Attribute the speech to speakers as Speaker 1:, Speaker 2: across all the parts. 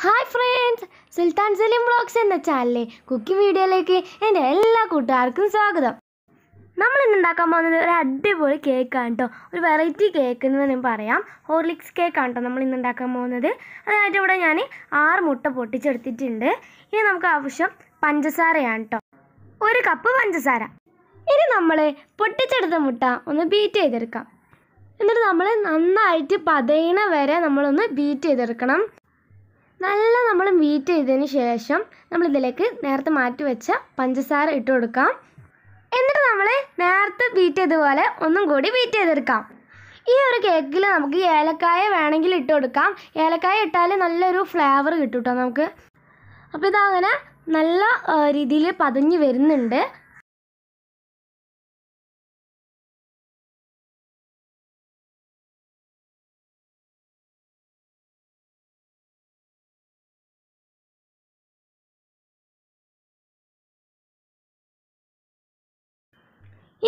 Speaker 1: hi friends Sultan Saleem vlogs എന്ന ചാനലിലെ കുക്കി വീഡിയോയിലേക്ക് എൻ്റെ എല്ലാ കൂട്ടുകാർക്കും സ്വാഗതം നമ്മൾ ഇന്ന് ഉണ്ടാക്കാൻ പോകുന്നത് ഒരു അടിപൊളി കേക്കാണ് കേട്ടോ ഒരു വെറൈറ്റി കേക്ക് എന്ന് തന്നെ പറയാം ഹോർലിക്സ് കേക്കാണ് കേട്ടോ നമ്മൾ ഇന്ന് ഉണ്ടാക്കാൻ പോകുന്നത് അതായത് ഇവിടെ ഞാൻ ആറ് മുട്ട പൊട്ടിച്ചെടുത്തിട്ടുണ്ട് ഇനി നമുക്ക് ആവശ്യം പഞ്ചസാരയാണ് കേട്ടോ ഒരു കപ്പ് പഞ്ചസാര ഇനി നമ്മൾ പൊട്ടിച്ചെടുത്ത മുട്ട ഒന്ന് ബീറ്റ് ചെയ്തെടുക്കാം എന്നിട്ട് നമ്മൾ നന്നായിട്ട് പതയണ വരെ നമ്മളൊന്ന് ബീറ്റ് ചെയ്തെടുക്കണം നല്ല നമ്മൾ വീറ്റ് ചെയ്തതിന് ശേഷം നമ്മളിതിലേക്ക് നേരത്തെ മാറ്റി വെച്ച പഞ്ചസാര ഇട്ട് കൊടുക്കാം എന്നിട്ട് നമ്മൾ നേരത്തെ ബീറ്റ് ചെയ്തതുപോലെ ഒന്നും കൂടി ബീറ്റ് ചെയ്തെടുക്കാം ഈ ഒരു കേക്കിൽ നമുക്ക് ഏലക്കായ വേണമെങ്കിൽ ഇട്ട് കൊടുക്കാം ഏലക്കായ ഇട്ടാൽ നല്ലൊരു ഫ്ലേവർ കിട്ടും കേട്ടോ നമുക്ക് അപ്പോൾ ഇതങ്ങനെ നല്ല രീതിയിൽ പതിഞ്ഞ് വരുന്നുണ്ട്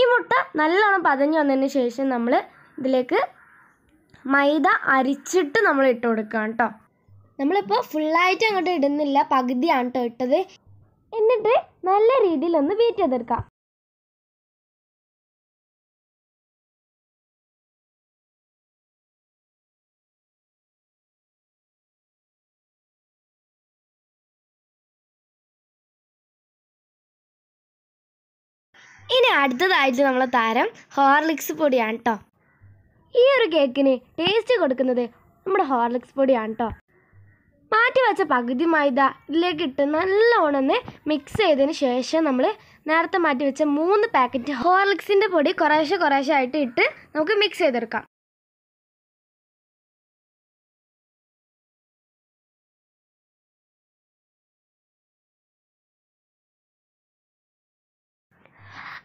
Speaker 1: ഈ മുട്ട നല്ലോണം പതഞ്ഞു വന്നതിന് ശേഷം നമ്മൾ ഇതിലേക്ക് മൈദ അരിച്ചിട്ട് നമ്മൾ ഇട്ട് കൊടുക്കുകയാണ് കേട്ടോ നമ്മളിപ്പോൾ ഫുള്ളായിട്ട് അങ്ങോട്ട് ഇടുന്നില്ല പകുതിയാണ് കേട്ടോ ഇട്ടത് എന്നിട്ട് നല്ല
Speaker 2: രീതിയിൽ ഒന്ന് വീറ്റ് ചെയ്തെടുക്കാം
Speaker 1: ഇനി അടുത്തതായിട്ട് നമ്മളെ താരം ഹോർലിക്സ് പൊടിയാണ് കേട്ടോ ഈ ഒരു കേക്കിന് ടേസ്റ്റ് കൊടുക്കുന്നത് നമ്മുടെ ഹോർലിക്സ് പൊടിയാണ് കേട്ടോ മാറ്റി വെച്ച പകുതി മൈദ ഇതിലേക്ക് ഇട്ട് നല്ലോണമെന്ന് മിക്സ് ചെയ്തതിന് ശേഷം നമ്മൾ നേരത്തെ മാറ്റി വെച്ച മൂന്ന് പാക്കറ്റ് ഹോർലിക്സിൻ്റെ പൊടി കുറേശ്ശെ കുറേശ്ശെ ആയിട്ട് ഇട്ട് നമുക്ക്
Speaker 2: മിക്സ് ചെയ്തെടുക്കാം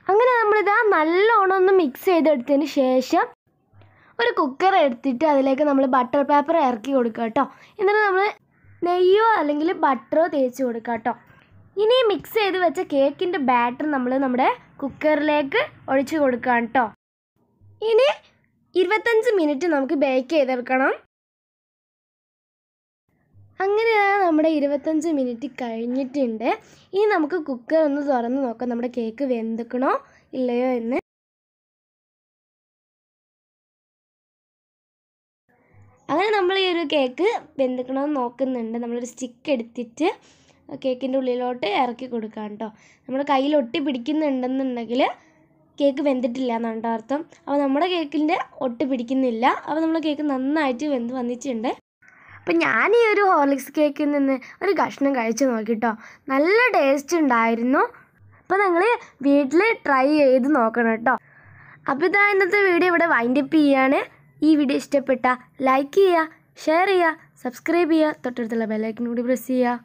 Speaker 1: അങ്ങനെ നമ്മളിത് ആ നല്ലോണം ഒന്ന് മിക്സ് ചെയ്തെടുത്തതിന് ശേഷം ഒരു കുക്കർ എടുത്തിട്ട് അതിലേക്ക് നമ്മൾ ബട്ടർ പേപ്പർ ഇറക്കി കൊടുക്കുക കേട്ടോ എന്നിട്ട് നമ്മൾ നെയ്യോ അല്ലെങ്കിൽ ബട്ടറോ തേച്ച് കൊടുക്കുക കേട്ടോ ഇനി മിക്സ് ചെയ്ത് വെച്ച കേക്കിൻ്റെ ബാറ്റർ നമ്മൾ നമ്മുടെ കുക്കറിലേക്ക് ഒഴിച്ചു കൊടുക്കാം കേട്ടോ ഇനി ഇരുപത്തഞ്ച് മിനിറ്റ് നമുക്ക് ബേക്ക് ചെയ്തെടുക്കണം അങ്ങനെയാണ് നമ്മുടെ ഇരുപത്തഞ്ച് മിനിറ്റ് കഴിഞ്ഞിട്ടുണ്ട് ഇനി നമുക്ക് കുക്കർ ഒന്ന് തുറന്ന് നോക്കാം നമ്മുടെ കേക്ക് വെന്തുക്കണോ ഇല്ലയോ എന്ന് അങ്ങനെ നമ്മൾ ഈ ഒരു കേക്ക് വെന്തുക്കണമെന്ന് നോക്കുന്നുണ്ട് നമ്മളൊരു സ്റ്റിക്ക് എടുത്തിട്ട് കേക്കിൻ്റെ ഉള്ളിലോട്ട് ഇറക്കി കൊടുക്കാം കേട്ടോ നമ്മൾ കയ്യിൽ ഒട്ടി പിടിക്കുന്നുണ്ടെന്നുണ്ടെങ്കിൽ കേക്ക് വെന്തിട്ടില്ല എന്നാണ് അർത്ഥം അപ്പോൾ നമ്മുടെ കേക്കിൻ്റെ ഒട്ടി പിടിക്കുന്നില്ല അപ്പോൾ നമ്മുടെ കേക്ക് നന്നായിട്ട് വെന്ത് വന്നിട്ടുണ്ട് അപ്പം ഞാൻ ഈ ഒരു ഹോർലിക്സ് കേക്കിൽ നിന്ന് ഒരു കഷ്ണം കഴിച്ചു നോക്കിട്ടോ നല്ല ടേസ്റ്റ് ഉണ്ടായിരുന്നു അപ്പോൾ നിങ്ങൾ വീട്ടിൽ ട്രൈ ചെയ്ത് നോക്കണം കേട്ടോ അപ്പോൾ ഇതാ ഇന്നത്തെ വീഡിയോ ഇവിടെ വൈൻഡപ്പ് ചെയ്യാണ് ഈ വീഡിയോ ഇഷ്ടപ്പെട്ട ലൈക്ക് ചെയ്യുക ഷെയർ ചെയ്യുക സബ്സ്ക്രൈബ് ചെയ്യുക
Speaker 2: തൊട്ടടുത്തുള്ള ബെല്ലൈക്കൻ കൂടി പ്രസ് ചെയ്യുക